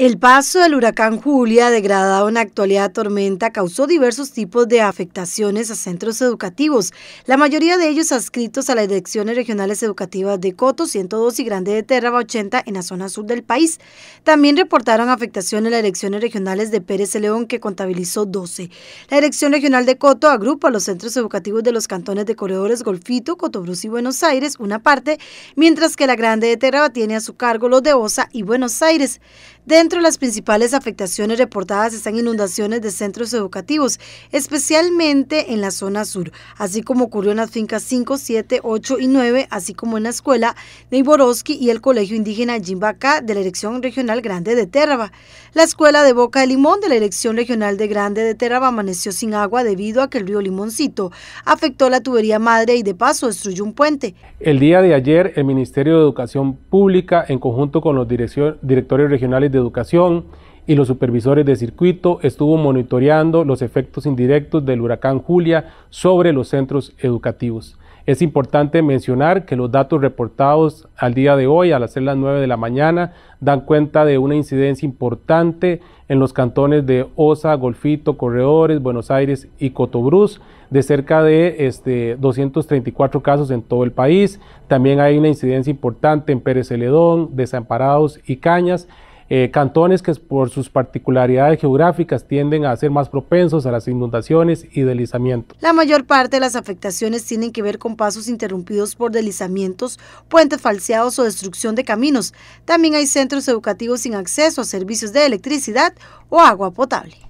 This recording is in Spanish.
El paso del huracán Julia, degradado en la actualidad tormenta, causó diversos tipos de afectaciones a centros educativos, la mayoría de ellos adscritos a las elecciones regionales educativas de Coto 102 y Grande de Terraba 80 en la zona sur del país. También reportaron afectaciones en las elecciones regionales de Pérez León, que contabilizó 12. La dirección regional de Coto agrupa a los centros educativos de los cantones de Corredores Golfito, Cotobruz y Buenos Aires, una parte, mientras que la Grande de Terraba tiene a su cargo los de Osa y Buenos Aires. Dentro entre las principales afectaciones reportadas están inundaciones de centros educativos, especialmente en la zona sur, así como ocurrió en las fincas 5, 7, 8 y 9, así como en la escuela de y el colegio indígena Jimbaca de la elección Regional Grande de Terraba. La escuela de Boca de Limón de la elección Regional de Grande de Terraba amaneció sin agua debido a que el río Limoncito afectó la tubería madre y de paso destruyó un puente. El día de ayer, el Ministerio de Educación Pública, en conjunto con los directores regionales de Educación, y los supervisores de circuito estuvo monitoreando los efectos indirectos del huracán Julia sobre los centros educativos. Es importante mencionar que los datos reportados al día de hoy, a las 9 de la mañana, dan cuenta de una incidencia importante en los cantones de Osa, Golfito, Corredores, Buenos Aires y Cotobruz, de cerca de este, 234 casos en todo el país. También hay una incidencia importante en Pérez Celedón, Desamparados y Cañas. Eh, cantones que por sus particularidades geográficas tienden a ser más propensos a las inundaciones y deslizamientos. La mayor parte de las afectaciones tienen que ver con pasos interrumpidos por deslizamientos, puentes falseados o destrucción de caminos. También hay centros educativos sin acceso a servicios de electricidad o agua potable.